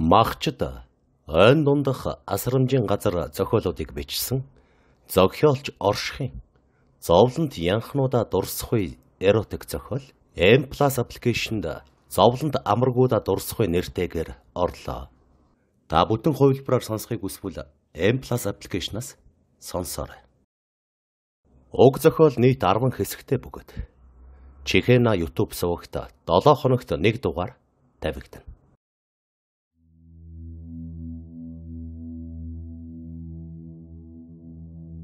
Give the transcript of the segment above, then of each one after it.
Магчд ойн дундах асрамжийн газар зохиолуудыг бичсэн зохиолч Оршихын зовлонд янхнуудаа дурсахгүй эротик зохиол M+ application-д зовлонд амаргуудаа дурсахгүй нэртэйгээр орлоо. Та бүтэн хувилбараар сонсхийг хүсвэл M+ application-аас сонсоорой. Уг зохиол нийт 10 хэсэгтэй бөгөөд Чихэна YouTube сувагт 7 хоногт 1 дугаар тавигдана.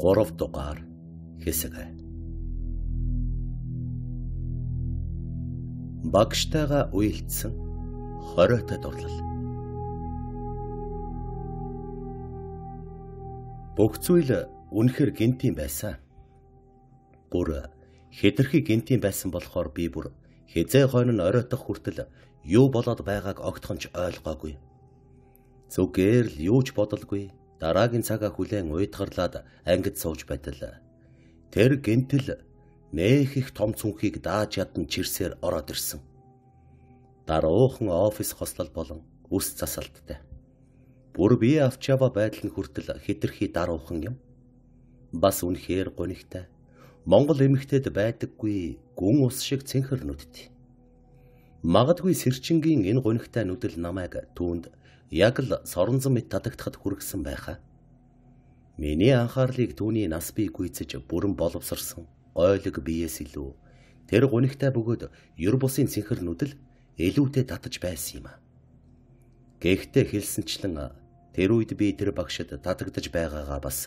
3 дугаар хэсэг. Багштайгаа уйлцсан 20-т дурлал. Бүх зүйл үнэхэр гинтийн байсан. Бүр хэтэрхий гинтийн байсан болохоор би бүр хизээ хойно нь оройтох хүртэл юу болоод байгааг огтхонч ойлгоогүй. Зүгээр л юуч бодолгүй дараагийн цагаа хүлээн уйдгарлаад ангид сууж батал. Тэр гинтэл нээх их том цүнхийг дааж ядан чирсээр ороод ирсэн. Даруухан офис хослол болон үс засалттай. Бүр бие авчаава байдал нь хүртэл хитрхи даруухан юм. Бас үнэхээр гонигтай. Монгол эмэгтэйд байдаггүй гүн ус шиг цэнхэр нүдтэй. Магадгүй сэрчингийн энэ гонигтай нүдэл намайг түүнд яг л соронзон мэт татагдахад хүргэсэн байхаа. Миний анхаарлыг түүний нас бий гүйцэж бүрэн боловсрсан ойлог биеэс илүү тэр гунигтай бөгөөд ер бусын цэнхэр нүдэл илүүтэй татаж байсан юм. Гэхдээ хэлсэнчлэн тэр үед би тэр багшид татагдж байгаагаа бас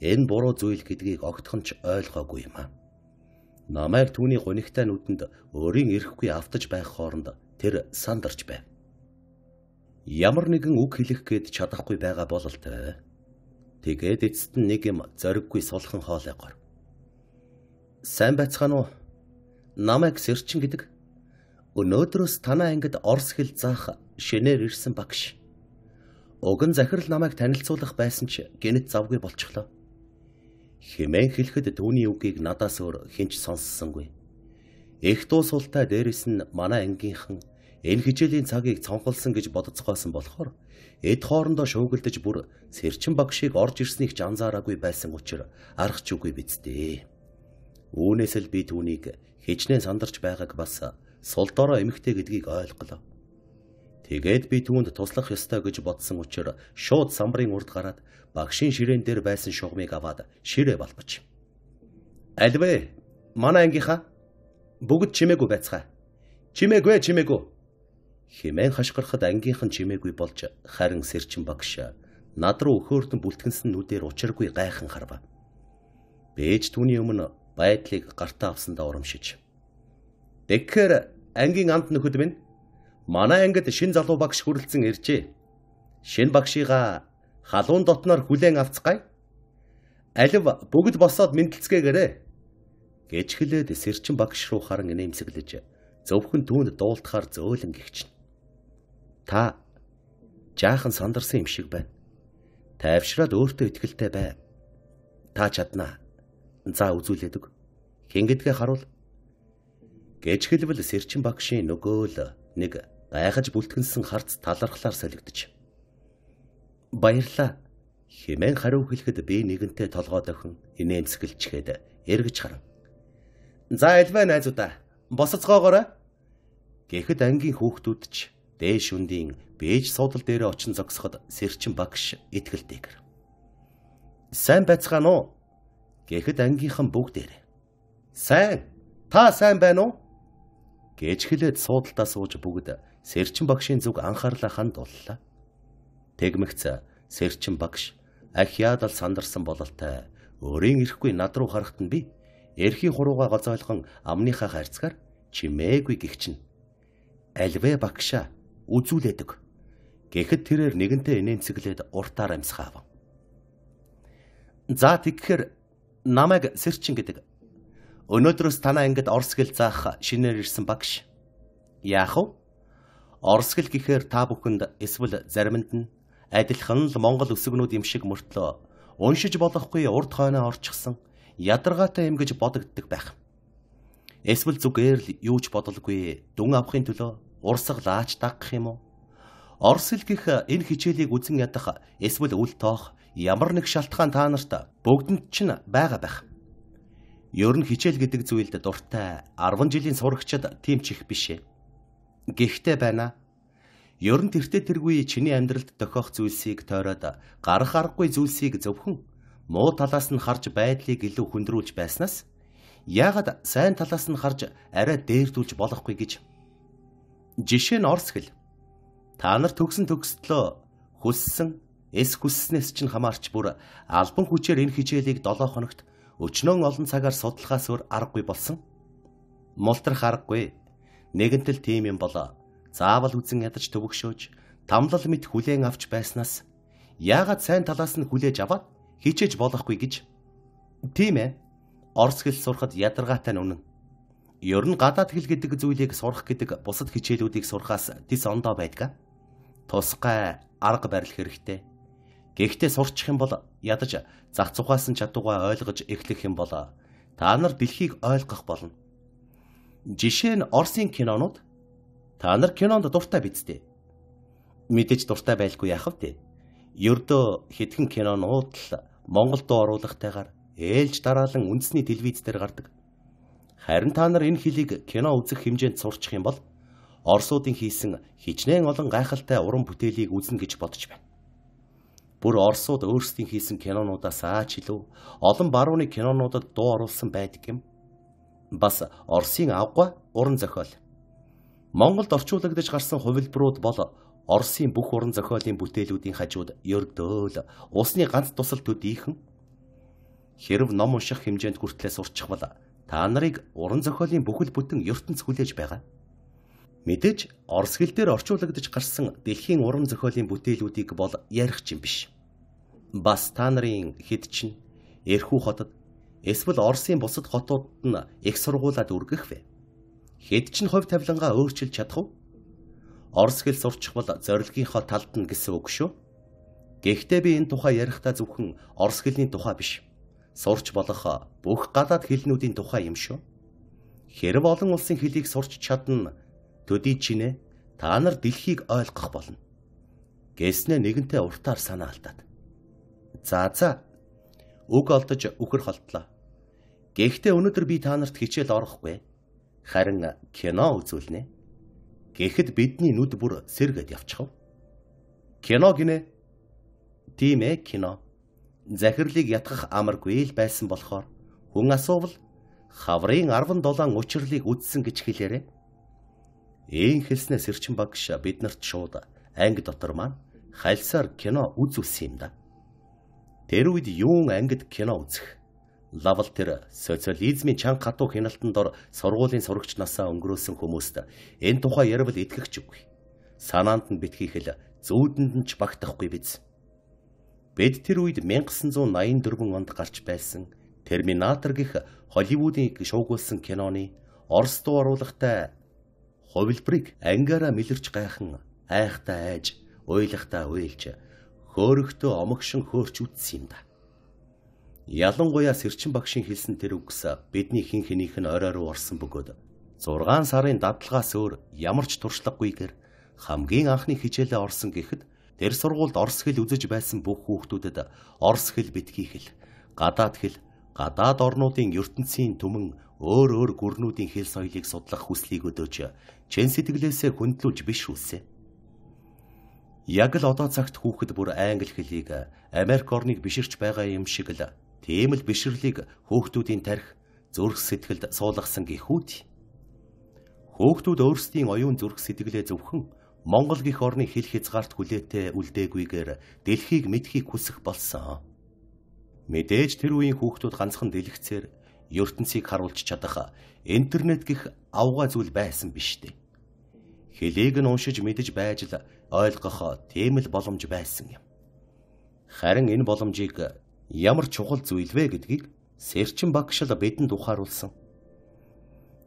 энэ буруу зүйл гэдгийг огтхон ч ойлгоогүй юм. Намайг түүний гунигтай нүдэнд өөрийн эрэхгүй автаж байх хооронд тэр сандарч байв ямар нэгэн үг хэлэх гээд чадахгүй байгаа бололтой. Тэгээд эцэст нь нэг юм зориггүй сулхан хоолой гор. Сайн байцгаана уу? Намайг Сэрчин гэдэг. Өнөөдрөөс танаа ангид орс хэл заах шинээр ирсэн багш. Уг нь захирал намайг танилцуулах байсан ч гинэт завгүй болчихлоо. Хэмээн хэлэхэд түүний үгийг надаас өөр хэн ч сонссонгүй. Их дуусуултаа дээрэс нь манай ангийнхан Энэ хичээлийн цагийг цонхолсон гэж бодоцгоосон болохоор эд хоорондоо шуугилдаж бүр сэрчин баг шиг орж ирснийг ч анзаараагүй байсан учраас аргач үгүй биз дээ. Үүнээс л би түүнийг хичнээн сандарч байгааг бас сулдороо эмхтэй гэдгийг ойлголоо. Тэгээд би түүнд туслах ёстой гэж бодсон учраас шууд самбарын урд гараад багшийн ширээн дээр байсан шугамыг аваад ширээ балбач. "Альвэ, манай ангийнхаа бүгд чимээгүй байцгаа. Чимээгүй, чимээгүй. Химээ хашгирахад ангийнхан чимээгүй болж харин сэрчин багш над руу өхөөрдөн бүлтгэнсэн нүдээр учиргүй гайхан харва. Бээж түүний өмнө байдлыг гартаа авсандаа урамшиж. Беккер ангийн амт нөхөд минь манай ангид шин залуу багш хүрлцэн иржээ. Шин багшигаа халуун дотноор хүлээн авцгаая. Алив бүгд босоод мэдлцгээгээрэ гэж хэлээд сэрчин багш руу харан инээмсэглэж зөвхөн түүнд дуулдахаар зөөлөн гихчин. Та жаахан сандарсан юм шиг байна. Тайвшраад өөртөө ихтгэлтэй бай. Та чаднаа. За үзүүлээдэг. Хингэдгээ харуул. Гэж хэлвэл сэрчин багшийн нөгөө л нэг гайхаж бүлтгэнсэн харц талархлаар солигдож. Баярлаа. Хэмээн хариу хэлэхэд би нэгэнтэй толгой дохин инээмсэглчгээд эргэж харав. За элвэ найзуудаа босцоогоорой гэхэд ангийн хүүхдүүд ч дээш үндийн бэж суудал дээр очин зогсоход сэрчин багш итгэлтэйгэр. Сайн байцгаана уу? гэхэд ангийнхан бүгдээрээ. Сайн. Та сайн байна уу? гэж хэлээд суудалтаа сууж бүгд сэрчин багшийн зүг анхаарлаа хандууллаа. Тэгмэгц сэрчин багш ахиадал сандарсан бололтой өөрийн ирэхгүй над руу харахад нь би эрхийн хурууга гоцойлгон амныхаа харьцгаар чимээгүй гихчин. Альвэ багшаа үзүүлээдэг. Гэхдээ тэрээр нэгэнтээ инээмсэглээд уртаар амсгаав. За тэгэхээр намайг Сэрчин гэдэг. Өнөөдрөөс танаа ингээд орс гэл заах шинээр ирсэн багш. Яах вэ? Орс гэл гэхээр та бүхэнд эсвэл заримд нь адилхан л монгол өсгөнүүд юм шиг мөртлөө уншиж болохгүй урд хойноо орчихсан ядаргаатай юм гэж бодогддог байх. Эсвэл зүгээр л юу ч бодолгүй дүн авахын төлөө урсгалаач дагах юм уу? Орос хэл гих энэ хичээлийг үзэн ядах эсвэл үл тоох ямар нэг шалтгаан та нарт бүгдэнд ч байгаа байх. Ер нь хичээл гэдэг зүйлд дуртай 10 жилийн сурагчид тийм ч их биш. Гэхдээ байна. Ер нь тэртээ тэргүй чиний амьдралд тохиох зүйлсийг тойроод гарах аргагүй зүйлсийг зөвхөн муу талаас нь харж байдлыг илүү хүндрүүлж байснаас яагаад сайн талаас нь харж арай дээрдүүлж болохгүй гэж Жишээ нь Орс хэл. Та нар төгсөн төгсдлөө хүссэн эс хүсснээс чинь хамаарч бүр албан хүчээр энэ хичээлийг 7 хоногт өчнөн олон цагаар судлахаас өөр аргагүй болсон. Мултрах аргагүй. Нэгэнтэл тийм юм болоо. Заавал үзэн ядаж төвөгшөөж, тамлал мэд хүлээн авч байснаас яагаад сайн талаас нь хүлээж аваад хичээж болохгүй гэж. Тийм ээ. Орс хэл сурахад ядаргаатай нүнэн Ер нь гадаад хэл гэдэг зүйлийг сурах гэдэг бусад хичээлүүдийг сурахаас тис ондоо байдаг. Тусгай арга барил хэрэгтэй. Гэхдээ сурчих юм бол ядаж зах цухаасан чадуугаа ойлгож эхлэх юм бол та нар дэлхийг ойлгох болно. Жишээ нь Орсын кинонууд та нар кинонд дуртай биз дээ. Мэдээж дуртай байлгүй яах вэ? Ердөө хэдхэн кинонууд л Монгол дуу оруулгатайгаар ээлж дараалан үндэсний телевиз дээр гардаг. Харин та нар энэ хөлийг кино үзэх хэмжээнд сурчих юм бол Орсуудын хийсэн хижнээн олон гайхалтай уран бүтээлийг үзнэ гэж бодож байна. Бүр Орсууд өөрсдийн хийсэн кинонуудаас аач илүү олон барууны кинонуудад дуу оруулсан байдаг юм. Бас Орсын авга уран зохиол. Монголд орчуулагдаж гарсан хувилбарууд бол Оросын бүх уран зохиолын бүтээлүүдийн хажууд ердөө л усны ганц тусал төдийхэн хэрв ном унших хэмжээнд хүртлэх сурчихвал та нарыг уран зохиолын бүхэл бүтэн ертөнц хүлээж байгаа. Мэдээж орос хэл дээр орчуулагдж гарсан дэлхийн уран зохиолын бүтээлүүдийг бол ярих ч юм биш. Бас та нарын хэд чинь Эрхүү хотод эсвэл Оросын бусад хотуудад нь их сургуулаад үргэх вэ? Хэд ч нь хувь тавилангаа өөрчилж чадах уу? Орос хэл сурчих бол зорилгынхоо талд нь гэсэн үг шүү. Гэхдээ би энэ тухай ярихдаа зөвхөн орос хэлний тухай биш сурч болох бүх гадаад хэлнүүдийн тухай юм шүү. Хэрв олон улсын хэлийг сурч чадна төдий чинэ та нар дэлхийг ойлгох болно. Гэснээ нэгэнтээ уртаар санаа алдаад. За за. Үг олдож үхэр холтлоо. Гэхдээ өнөөдөр би та нарт хичээл орохгүй. Харин кино үзүүлнэ. Гэхэд бидний нүд бүр сэргээд явчихав. Кино гинэ. Тийм ээ кино захирлыг ятгах амаргүй л байсан болохоор хүн асуувал хаврын 17 учрлыг үздсэн гэж хэлээрээ. Ийм хэлснээр Сэрчин багш биднэрт шууд анги дотор маань хальсаар кино үз үс юм да. Тэр үед юун ангид кино үзэх? Лавл тэр социализмын чанга хатуу хяналтанд ор сургуулийн сурагч насаа өнгөрөөсөн хүмүүст энэ тухай ярил итгэгч үгүй. Санаанд нь битгийхэл зүүдэнд нь ч багтахгүй биз. Бид тэр үед 1984 онд гарч байсан Терминатор гэх Холливуудын шуугуулсан киноны Орос дуу оруулгатай хувилбарыг ангиараа мэлэрч гайхан айхтаа айж ойлахтаа уйлж хөөрөгтөө омогшин хөөрч үтсэн юм да. Ялангуяа сэрчин багшийн хэлсэн тэр үгс бидний хин хэнийх нь орой руу орсон бөгөөд 6 сарын дадлагаас өөр ямар ч туршлагагүйгээр хамгийн анхны хичээлээ орсон гэхэд Тэр сургуульд орс хэл үзэж байсан бүх хүүхдүүдэд орс хэл битгий хэл, гадаад хэл, гадаад орнуудын ертөнцийн түмэн өөр өөр гүрнүүдийн хэл соёлыг судлах хүслийг өдөөж, чин сэтгэлээсээ хөндлүүлж биш үсэ. Яг л одоо цагт хүүхэд бүр англи хэлийг Америк орныг биширч байгаа юм шиг л тийм л бишрлийг хүүхдүүдийн тарих зүрх сэтгэлд суулгасан гихүүд. Хүүхдүүд өөрсдийн оюун зүрх сэтгэлээ зөвхөн Монгол гих орны хил хязгаарт хүлээтэй үлдээгүйгээр дэлхийг мэдхийг хүсэх болсон. Мэдээж тэр үеийн хүүхдүүд ганцхан дэлгэцээр ертөнцийг харуулж чадах интернет гих авгаа зүйл байсан биш дээ. Хөлийг нь уншиж мэдж байж л ойлгох тийм л боломж байсан юм. Харин энэ боломжийг ямар чухал зүйл вэ гэдгийг Сэрчин багш л бидэнд ухааруулсан.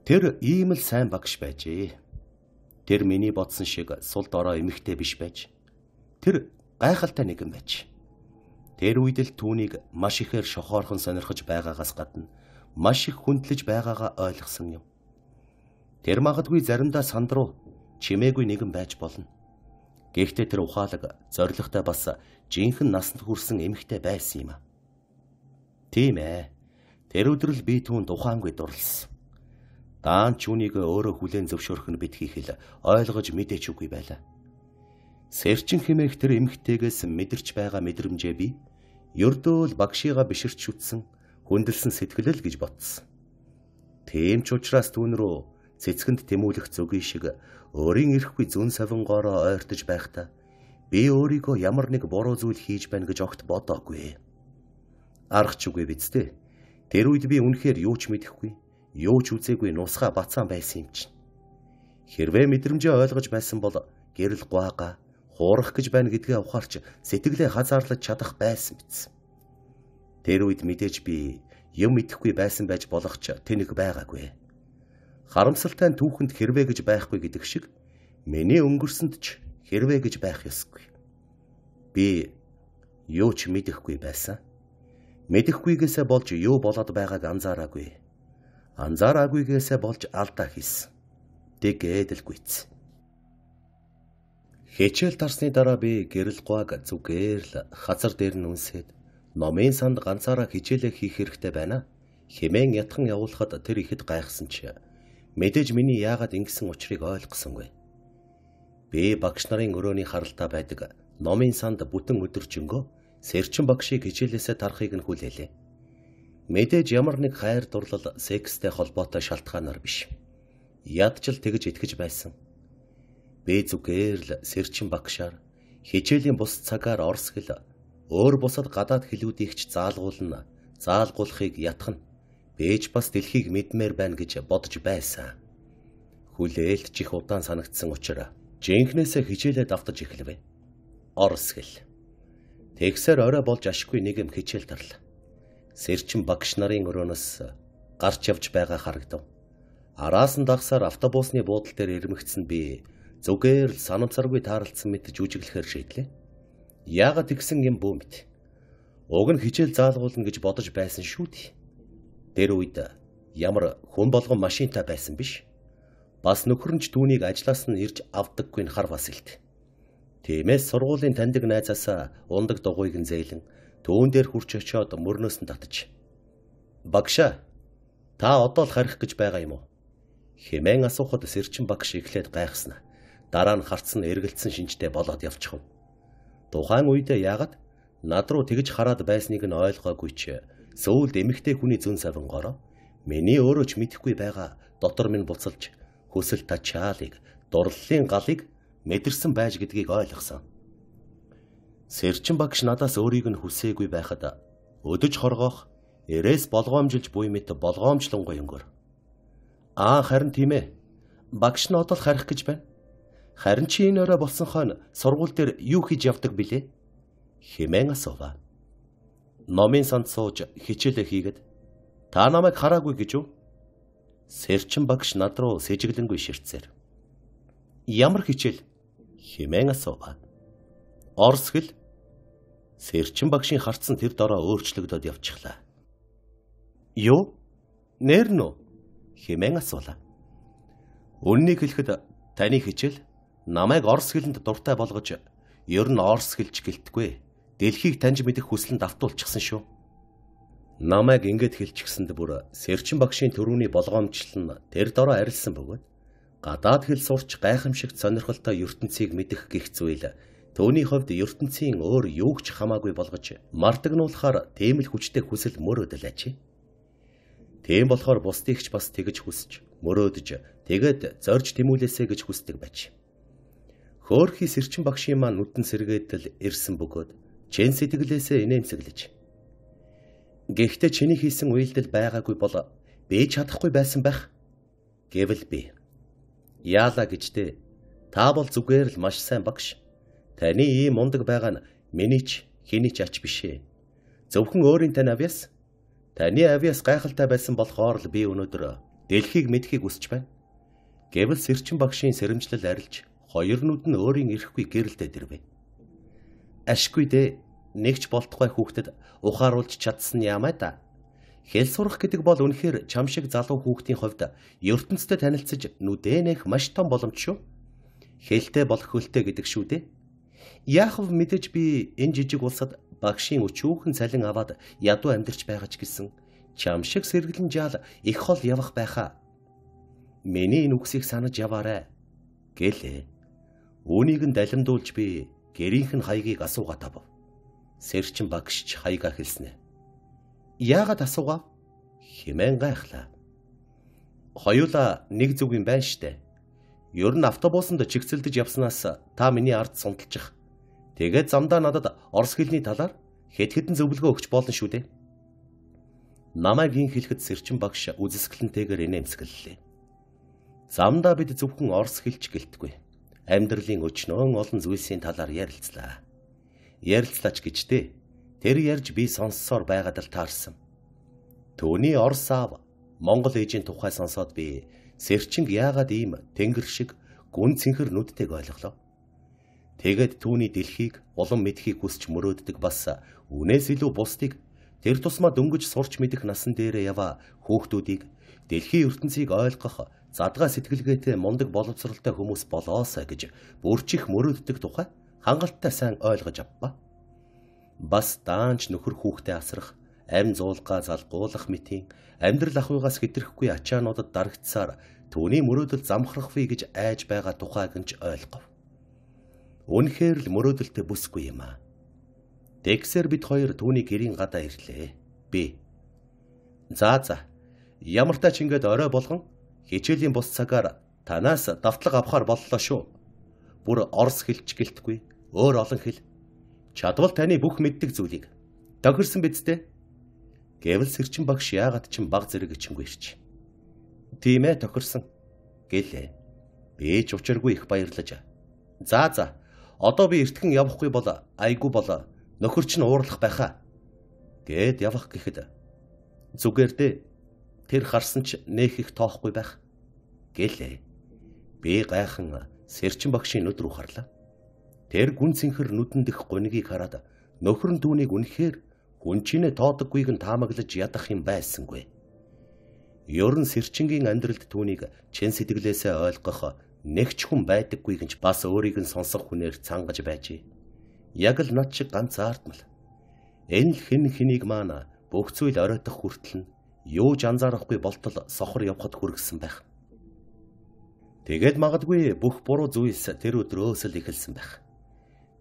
Тэр ийм л сайн багш байжээ. Тэр миний бодсон шиг сул дорой эмэгтэй биш байж. Тэр гайхалтай нэгэн байж. Тэр үед л түүнийг маш ихээр шохоорхон сонирхож байгаагаас гадна маш их хүндлэж байгаагаа ойлгосон юм. Тэр магадгүй заримдаа санд руу чимээгүй нэгэн байж болно. Гэхдээ тэр ухаалаг зоригтой бас жинхэнэ насанд хүрсэн эмэгтэй байсан юм а. Тийм ээ. Тэр өдрөл би түүнд ухаангүй дурлсан. Даан ч үнийг өөрөө хүлээн зөвшөөрөх нь битгий хэл ойлгож мэдээч үгүй байлаа. Сэрчин хэмээх тэр эмгтээс мэдэрч байгаа мэдрэмжээ би ердөөл багшигаа биширч үтсэн хүндэлсэн сэтгэлэл гэж бодсон. Тийм ч учраас түүн рүү цэцгэнд тэмүүлэх зөгийн шиг өөрийн ирэхгүй зүн савингоороо ойртож байхдаа би өөрийгөө ямар нэг буруу зүйл хийж байна гэж огт бодоогүй. Аргач үгүй биз дээ. Тэр үед би үнэхээр юу ч мэдэхгүй юу ч үзээгүй нусга бацаан байсан юм чинь. Хэрвээ мэдрэмжээ ойлгож байсан бол гэрэл гуага хуурах гэж байна гэдгээ ухаарч сэтгэлээ хазаарлаж чадах байсан биз. Тэр үед мэдээж би юм идэхгүй байсан байж болох ч тэнэг байгаагүй. Харамсалтай нь түүхэнд хэрвээ гэж байхгүй гэдэг шиг миний өнгөрсөнд ч хэрвээ гэж байх ёсгүй. Би юу ч мэдэхгүй байсан. Мэдэхгүйгээсээ болж юу болоод байгааг анзаараагүй анзаараагүйгээс болж алдаа хийсэн. Дэгээлгүйц. Хичээл тарсны дараа би гэрэл гуаг зүгээр л хазар дээр нь үнсээд номын санд ганцаараа хичээлээ хийх хэрэгтэй байна. Хэмээн ятхан явуулахад тэр ихэд гайхсан ч мэдээж миний яагаад ингэсэн учрыг ойлгосонгүй. Би багш нарын өрөөний харалтаа байдаг номын санд бүтэн өдөржингөө сэрчин багшийг хичээлээсээ тарахыг нь хүлээлээ. Мэдээж ямар нэг хайр дурлал секстэй холбоотой шалтгаанаар биш. Ядчил тэгж итгэж байсан. Би зүгээр л сэрчин багшаар хичээлийн бус цагаар орс гэл өөр бусад гадаад хэлүүдийг ч заалгуулна. Заалгуулахыг ятгах нь бээж бас дэлхийг мэдмээр байна гэж бодож байсан. Хүлээлт чих удаан санагдсан учраас жинхнээсээ хичээлээ давтаж эхлэв. Орс гэл. Тэгсээр орой болж ашгүй нэг юм хичээл тарлаа сэрчин багш нарын өрөөнөөс гарч явж байгаа харагдав. Араас нь дагсаар автобусны буудал дээр ирмэгдсэн би зүгээр л санамсаргүй тааралцсан мэт жүжиглэхээр шийдлээ. Яагаад тэгсэн юм бүү мэт. Уг нь хичээл заалгуулна гэж бодож байсан шүү дээ. Тэр үед ямар хүн болгон машинтай байсан биш. Бас нөхөрнч түүнийг ажлаас нь ирж авдаггүй нь хар бас илт. Тиймээс сургуулийн таньдаг найзаасаа ундаг дугуйг нь зээлэн Түүн дээр хурч очиод мөрнөөс нь татж. Багшаа та одоо л харих гэж байгаа юм уу? Хэмээн асуухад сэрчин багш эхлээд гайхсан. Дараа нь харцсан эргэлцсэн шинжтэй болоод явчихв. Тухайн үедээ яагаад над руу тэгж хараад байсныг нь ойлгоогүй ч сөүлд эмэгтэй хүний зүн савингороо миний өөрөө ч мэдэхгүй байгаа дотор минь буцалж хүсэл тачаалыг дурлалын галыг мэдэрсэн байж гэдгийг ойлгосон. Сэрчин багш надаас өөрийг нь хүсээгүй байхад өдөж хоргоох эрээс болгоомжилж буй мэт болгоомжлонгүй өнгөр. Аа харин тийм ээ. Багш нь одоо л харих гэж байна. Харин чи энэ өрөө болсон хойно сургууль дээр юу хийж явдаг билээ? хэмээн асууваа. Номын санд сууж хичээлээ хийгээд та намайг хараагүй гэж үү? Сэрчин багш над руу сэжиглэнгүй ширтсээр. Ямар хичээл? хэмээн асууваа. Орс хэл Сэрчин багшийн харцсан тэр дараа өөрчлөгдөд явчихлаа. Юу? Нэрнө үү? хэмээн асуулаа. Үннийг хэлэхэд таны хичээл намайг орс хэлэнд дуртай болгож ер нь орс хэлж гэлтгүй. Дэлхийг таньж мэдэх хүслэнд автуулчихсан шүү. Намайг ингэж хэлчихсэнд бүр Сэрчин багшийн төрүүний болгоомжлол нь тэр дараа арилсан бөгөөд гадаад хэл сурч гайхамшигт сонирхолтой ертөнцийг мэдэх гих зүйл Төвний хувьд ертөнцийн өөр юу ч хамаагүй болгож мартагнуулахаар тийм л хүчтэй хүсэл мөрөөдлээч. Тийм болохоор бусдыгч бас тэгж хүсж, мөрөөдөж, тэгэд зорж тэмүүлээсэ гэж хүсдэг байж. Хөөрхий сэрчин багшийн маань нүдэн сэргээдэл ирсэн бөгөөд чин сэтгэлээсээ инээмсэглэж. Гэхдээ чиний хийсэн үйлдэл байгаагүй бол бие чадахгүй байсан байх гэвэл би. Яалаа гэжтэй. Та бол зүгээр л маш сайн багш Таны ийм мундаг байгаа нь миний ч хэний ч ач биш ээ. Зөвхөн өөрийн тань авьяас. Таны авьяас гайхалтай байсан болохоор л би өнөөдөр дэлхийг мэдхийг хүсэж байна. Гэвэл сэрчин багшийн сэрэмжлэл арилж хоёр нүд нь өөрийн эрэхгүй гэрэлдэд ирвэ. Ашгүй дээ. Нэгч болтгой хүүхдэд ухааруулж чадсан юм аа та. Хэл сурах гэдэг бол үнэхээр чам шиг залуу хүүхдийн хувьд ертөнцтэй танилцж нүдэнэх маш том боломж шүү. Хэлтэй болох хөлтэй гэдэг шүү дээ. Яахов мэдээж би энэ жижиг улсад багшийн өчүүхэн цалин аваад ядуу амьдарч байгаа ч гэсэн чам шиг сэргэлэн жаал их хол явах байхаа. Миний энэ үгсийг санаж яваарэ гэлээ. Үүнийг нь далимдуулж би гэрийнх нь хаягийг асуугаа тав. Сэрчин багшч хаягаа хэлснэ. Яагаад асуугаа? Хэмээн гайхлаа. Хоёулаа нэг зүг юм байна штэ. Ер нь автобусанд чигцэлдэж явснаас та миний ард сундалчих Тэгээд замдаа надад орос хэлний талаар хэд хэдэн зөвлөгөө өгч болно шүү дээ. Намайг ин хэлэхэд сэрчин багш үзэсгэлэнтэйгээр инээмсэглэлээ. Замдаа бид зөвхөн орос хэлч гэлтгүй. Амьдралын өчнөн олон зүйлсийн талаар ярилцлаа. Ярилцлаач гэжтэй. Тэр ярьж би сонссоор байгаад л таарсан. Төвний орос аав Монгол ээжийн тухай сонсоод би сэрчинг яагаад ийм тэнгэр шиг гүн цэнхэр нүдтэйг ойлголоо. Тэгээд түүний дэлхийг улам мэдхийг хүсч мөрөөддөг бас үнээс илүү бусдыг тэр тусмаа дөнгөж сурч мэдэх насан дээрээ яваа хүүхдүүдийг дэлхийн ертөнцийг ойлгох задгаа сэтгэлгээтэй мундаг боловсралтай хүмүүс болоосаа гэж бүрчих мөрөөддөг тухай хангалттай сайн ойлгож авбаа. Бас даанч нөхөр хүүхдээ асрах, амь зуулгаа залгуулах мэтийн амьдрал ахуйгаас хэтрэхгүй ачаануудад дарагдсаар түүний мөрөөдөл замхрахвэ гэж айж байгаа тухайг нь ч ойлгов. Үнэхээр л мөрөөдөлтөй бүсгүй юм аа. Тэгсээр бид хоёр түүний гэрийн гадаа ирлээ. Би. За за. Ямар ч тач ингээд орой болгон хичээлийн бус цагаар танаас давтлаг авахар боллоо шүү. Бүр орс хэлж гэлтгүй. Өөр олон хэл. Чадвал таны бүх мэддэг зүйлийг тохирсон биз дээ. Гэвэл сэрчин багш яагаад ч баг зэрэг ичингүй ирч. Тийм ээ тохирсон гэлээ. Би ч учиргүй их баярлаж. За за. Одоо би эртхэн явахгүй бол айгүй бол нөхөр чинь уурлах байхаа гэд явах гэхэд зүгээр дээ тэр харсан ч нээх их тоохгүй байх гэлээ. Би гайхан сэрчин багшийн нүд рүү харлаа. Тэр гүн цэнхэр нүдэнд их гонгийг хараад нөхөр нь түүнийг үнэхээр хүн чинээ тоодоггүйг нь таамаглаж ядах юм байсангүй. Ерөн сэрчингийн амьдралд түүнийг чин сэтгэлээсээ ойлгох нэгч хүн байдаггүйг нь ч бас өөрийг нь сонсох хүнээр цангаж байжээ. Яг л над шиг ганц аартмал. Энэ л хэн хэнийг маана бүх зүйл оройтох хүртэл нь юу ч анзаарахгүй болтол сохор явхад хүргэсэн байх. Тэгэд магадгүй бүх буруу зүйлс тэр өдрөөс л эхэлсэн байх.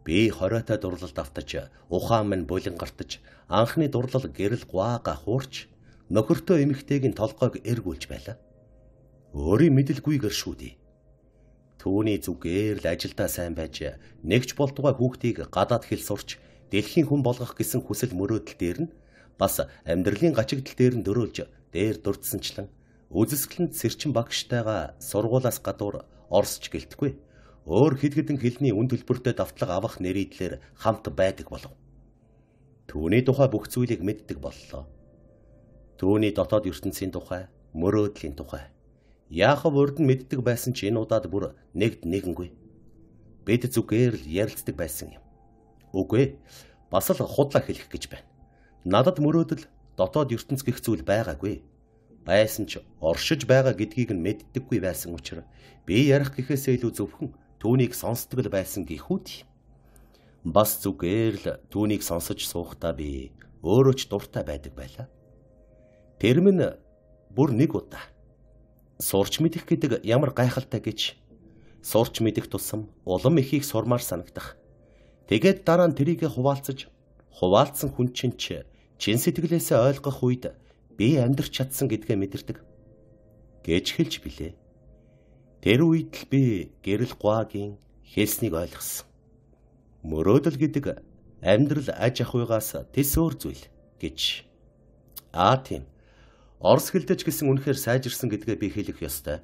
Би хоройтой дурлалд автаж, ухаан минь булин гартаж, анхны дурлал гэрэл гуаага хуурч, нөхөртөө эмэгтэйгийн толгойг эргүүлж байла. Өөрийн мэдлгүйгээр шүү дээ. Төвний зүгээр л ажилдаа сайн байж нэгч болтугай хүүхдийг гадаад хэл сурч дэлхийн хүн болгох гэсэн хүсэл мөрөөдөл дээр нь бас амьдралын гачигдал дээр нь дөрөөлж дээр дурдсанчлан үзэсгэлэнд сэрчин багштайгаа сургуулаас гадуур орсч гэлтгүй өөр хэд хэдэн хэлний үн төлбөртэй давтлага авах нэрийдлэр хамт байдаг болов. Түүний тухай бүх зүйлийг мэддэг боллоо. Түүний дотоод ертөнцийн тухай, мөрөөдлийн тухай Яахав урд нь мэддэг байсан ч энэ удаад бүр нэгд нэгэнгүй. Бид зүгээр л ярилцдаг байсан юм. Үгүй бас л худлаа хэлэх гэж байна. Надад мөрөөдөл дотоод ертөнц гих зүйл байгаагүй. Байсан ч оршиж байгаа гэдгийг нь мэддэггүй байсан учраас би ярих гэхээсээ илүү зөвхөн түүнийг сонсдог л байсан гихүүд. Бас зүгээр л түүнийг сонсож суухдаа би өөрөө ч дуртай байдаг байлаа. Тэр минь бүр нэг удаа сурч мэдэх гэдэг ямар гайхалтай гэж сурч мэдэх тусам улам ихийг сурмаар санагдах. Тэгээд дараа нь тэрийг хуваалцаж, хуваалцсан хүн чинь ч чин сэтгэлээсээ ойлгох үед би амьдрч чадсан гэдгээ мэдэрдэг. гэж хэлж билээ. Тэр үед л би гэрэл гуагийн хэлснийг ойлгосон. Мөрөөдөл гэдэг амьдрал аж ахуйгаас тэс өөр зүйл гэж. Аа тийм орс хэлдэж гисэн үнэхээр сайжирсан гэдгээ би хэлэх ёстой.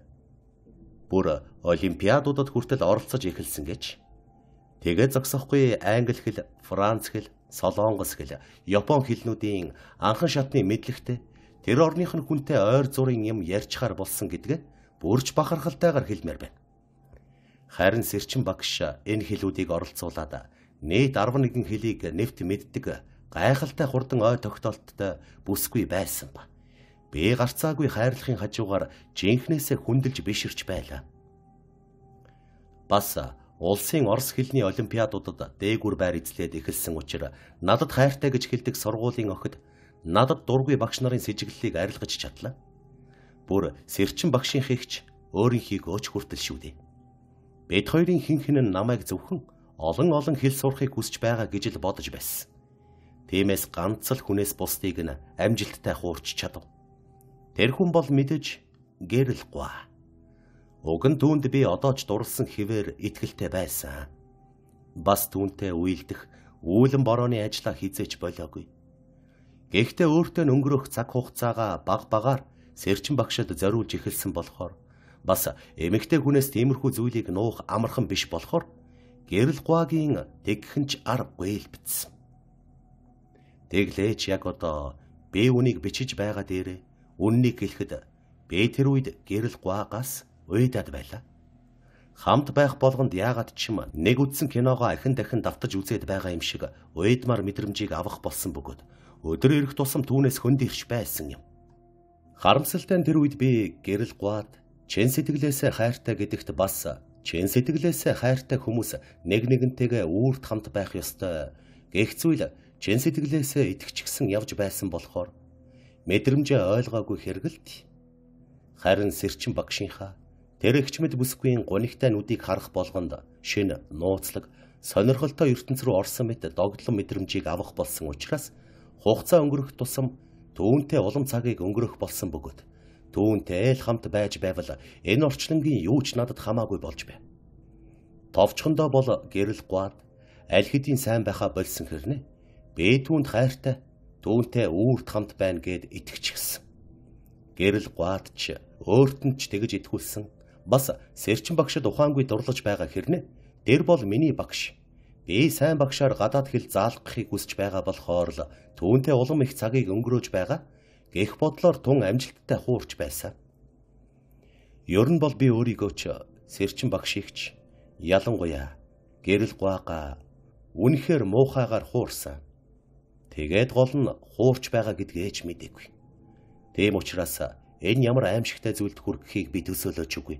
Бүр олимпиадуудад хүртэл оролцож эхэлсэн гэж. Тэгээ зогсохгүй англи хэл, франц хэл, солонгос хэл, япон хэлнүүдийн анхан шатны мэдлэгтэй тэр орных нь хүнтэй ойр зургийн юм ярьчаар болсон гэдгээ бүрч бахархалтайгаар хэлмээр байна. Харин сэрчин багш энэ хэлүүдийг оролцуулаад нийт 11 хэлийг нэвт мэддэг гайхалтай хурдан ой тогтоолттой бүсгүй байсан ба бие гарцаагүй хайрлахын хажуугаар жинхнээсээ хүндэлж биширч байлаа. Бас улсын орс хэлний олимпиадуудад дээгүр байр эзлээд эхэлсэн учраас надад хайртай гэж хэлдэг сургуулийн охид надад дургүй багш нарын сэжиглэлийг арилгаж чадлаа. Бүр сэрчин багшийн хэгч өөрийнхөө өөч хүртэл шүү дээ. Бид хоёрын хинхэн нь намайг зөвхөн олон олон хэл сурахыг хүсэж байгаа гэж л бодож байсан. Тиймээс ганц л хүнээс бусдыг нь амжилттай хуурч чадав. Тэр хүн бол мэдэж гэрэлгүй. Уг нь түүнд би одоо ч дурлсан хിവэр итгэлтэй байсан. Бас түүнтэй үйлдэх үүлэн борооны ажлаа хизээч болоогүй. Гэхдээ өөртөө өнгөрөх цаг хугацаагаа баг багаар сэрчин багшид зориулж эхэлсэн болохоор бас эмэгтэй хүнээс тиймэрхүү зүйлийг нуух амархан биш болохоор гэрэл гуагийн тэгхэнч аргагүй л битсэн. Тэглээч яг одоо би үнийг бичиж байгаа дээрээ Үннийг хэлэхэд би тэр үед гэрэл гуаагаас уйдаад байлаа. Хамт байх болгонд яагаад ч юм нэг үдсэн киногоо ахин дахин давтаж үзээд байгаа юм шиг уйдмар мэдрэмжийг авах болсон бөгөөд өдөр ирэх тусам түүнээс хөндихш байсан юм. Харамсалтай нь тэр үед би гэрэл гуаад чин сэтгэлээсээ хайртай гэдэгт бас чин сэтгэлээсээ хайртай хүмүүс нэг нэгэнтэйгээ үүрт хамт байх ёстой гэх зүйл чин сэтгэлээсээ итгэж гсэн явж байсан болохоор мэдрэмжээ ойлгоогүй хэрэгэлт харин сэрчин багшийнхаа тэр ихчмэд бүсгүй гонигтай нүдийг харах болгонд шинэ нууцлаг сонирхолтой ертөнц рүү орсон мэт догдлон мэдрэмжийг авах болсон учраас хугацаа өнгөрөх тусам түүнтэй улам цагийг өнгөрөх болсон бөгөөд түүнтэй л хамт байж байвал энэ орчлонгийн юу ч надад хамаагүй болж байна. Товчхондоо бол гэрэл гуад аль хэдийн сайн байхаа болсон хэрнэ. Бэ түүнд хайртай түүнтэй үүрт хамт байна гэд итгэчихсэн. Гэрэл гуадч өөрт нь ч тэгж итгүүлсэн. Бас сэрчин багшд ухаангүй дурлаж байгаа хэрнэ? Дэр бол миний багш. Би сайн багшаар гадаад хэл заалгахыг хүсэж байгаа болохоор л түүнтэй улам их цагийг өнгөрөөж байгаа гэх бодлоор тун амжилттай хуурч байсан. Ер нь бол би өөрийгөө ч сэрчин багш ихч ялангуяа гэрэл гуагаа үнэхээр муухайгаар хуурсан. Тэгээд гол нь хуурч байгаа гэдгээ ч мэдээгүй. Тийм учраас энэ ямар аимшигтай зүйлд хүргэхийг би төсөөлөж үгүй.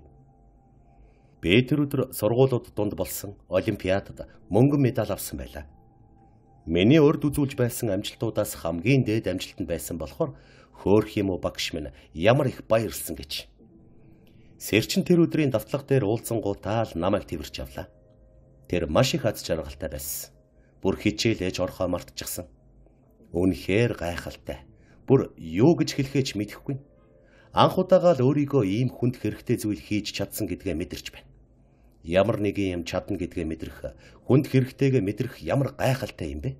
Би тэр өдөр сургуулиуд дунд болсон олимпиадад мөнгөн медаль авсан байлаа. Миний урд үзүүлж байсан амжилтуудаас хамгийн дээд амжилтанд байсан болохоор хөөх юм уу багш минь ямар их баярлсан гэж. Сэрчин тэр өдрийн давтлага дээр уулзангуутаа л намайг тэмэрч авлаа. Тэр маш их аз жаргалтай байсан. Бүр хичээлээж орхоо мартчихсан. Үнэхээр гайхалтай. Бүр юу гэж хэлэхээ ч мэдэхгүй. Анх удаага л өөрийгөө ийм хүнд хэрэгтэй зүйл хийж чадсан гэдгээ мэдэрч байна. Ямар нэгэн юм чадна гэдгээ мэдрэх, хүнд хэрэгтэйгээ мэдрэх ямар гайхалтай юм бэ?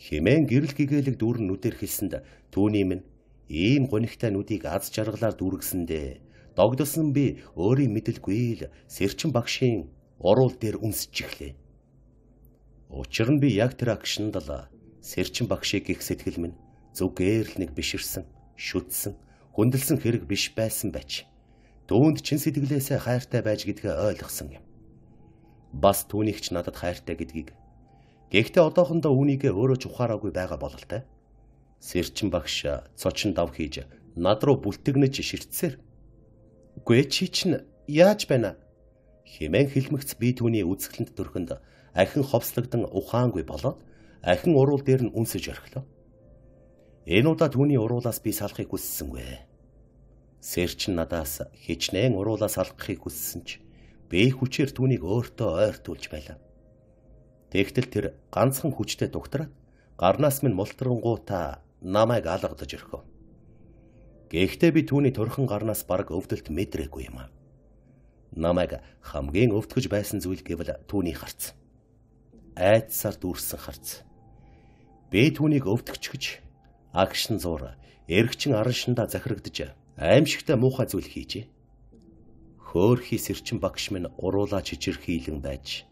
Хэмээн гэрэл гэгээлэг дүүрэн нүдээр хэлсэнд түүний минь ийм гонигтай нүдийг аз жаргалаар дүүргэсэндээ догдсон би өөрийн мэдлгүй л сэрчин багшийн уруул дээр үнсэж эхлэв. Учир нь би яг тэр акшнд л Сэрчин багшийг гих сэтгэл минь зүгээр л нэг биширсэн, шүтсэн, хүндэлсэн хэрэг биш байсан байж түүнд чин сэтгэлээсээ хайртай байж гэдгээ ойлгосон юм. Бас түүнийг ч надад хайртай гэдгийг. Гэхдээ одоохондоо үүнийгээ өөрөө ч ухаараагүй байгаа бололтой. Сэрчин багш цочин дав хийж над руу бүлтэгнэж ширтсээр. "Үгүй чи чинь яаж байна?" хэмээн хэлмэгц би түүний үзгэлэнд төрхөнд ахин ховслогдсон ухаангүй болоод ахин уруул дээр нь үнсэж орхилоо. Энэ удаа түүний уруулаас би салахыг хүссэнгүй. Сэрч надаас хичнээн уруулаас салахыг хүссэн ч би хүчээр түүнийг өөртөө ойртуулж байлаа. Тэгтэл тэр ганцхан хүчтэй дугтраад гарнаас минь мултрангуута намайг алгадаж өрхөв. Гэхдээ би түүний төрхөн гарнаас баг өвдөлт мэдрээгүй юм аа. Намайг хамгийн өвдгөж байсан зүйл гэвэл түүний харц. Айдсаар дүүрсэн харц. Бэтүүнийг өвдөгч гэж агшин зуур эргчин араншинда захирагдж аимшигтай муухай зүйл хийжээ. Хөөхи сэрчин багш минь уруулаа чичир хийлэн байж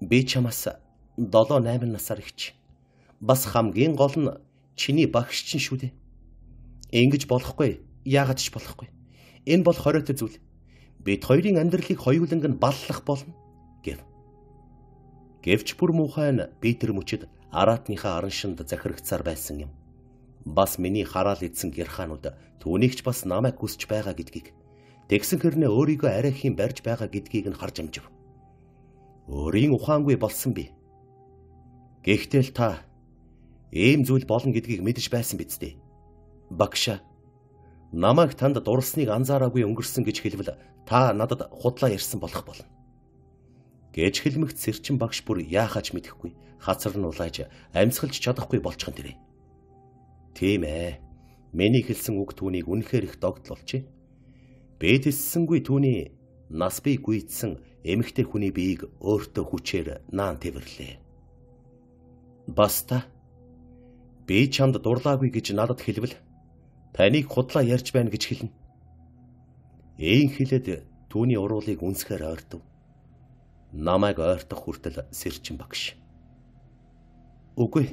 би чамаас 7 8 насаар ихч бас хамгийн гол нь чиний багш чинь шүү дээ. Ингэж болохгүй, яагаад ч болохгүй. Энэ бол хориотой зүйл. Бид хоёрын амьдралыг хоёуланг нь баллах болно гэв. Гэвч бүр муухай нь Питер мөчид араатныхаа аран шинд захирагцаар байсан юм. Бас миний хараал идсэн гэр хаанууд түүнийг ч бас намайг хүсч байгаа гэдгийг тэгсэн хэрнээ өөрийгөө арай их юм барьж байгаа гэдгийг нь харж амжив. Өөрийн ухаангүй болсон би. Гэхдээ л та ийм зүйл болно гэдгийг мэдэж байсан биз дээ. Багша намайг танд дурсныг анзаараагүй өнгөрсөн гэж хэлвэл та надад худлаа ярьсан болох болно гэж хэлмэгт сэрчин багш бүр яахаач мэдэхгүй хацар нь улааж амьсгалж чадахгүй болчихон тэрэ. Тийм ээ. Миний хэлсэн үг түүнийг үнэхээр их догдлолч. Би тэлсэнгүй түүний нас бий гүйцсэн эмэгтэй хүний биеийг өөртөө хүчээр наан тэвэрлээ. Баста. Би чамд дурлаагүй гэж надад хэлвэл таныг худлаа ярьж байна гэж хэлнэ. Ийн хэлээд түүний уруулыг үнсгээр ойртов намайг ойртох хүртэл сэрчин багш. Үгүй.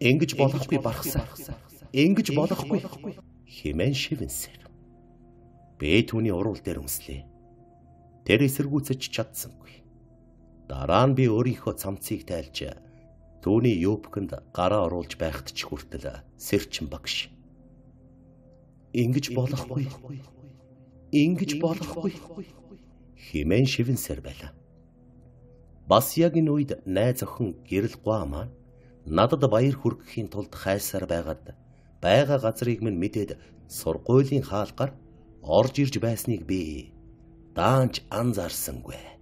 Ингэж болохгүй барахсаа. Ингэж болохгүй хэмээн шивэнсэр. Бэ түүний урал дээр өмслээ. Тэр эсэргүүцэж чадсангүй. Дараа нь би өөрийнхөө цамцыг тайлж түүний юбкэнд гараа оруулж байхад ч хүртэл сэрчин багш. Ингэж болохгүй. Ингэж болохгүй химэн шивэнсээр байлаа. Бас яг энэ үед найз охин гэрэл гуаа маань надад баяр хүргэхийн тулд хайсаар байгаад байгаа газрыг минь мэдээд сургуулийн хаалгаар орж ирж байсныг би даанч анзаарсангүй.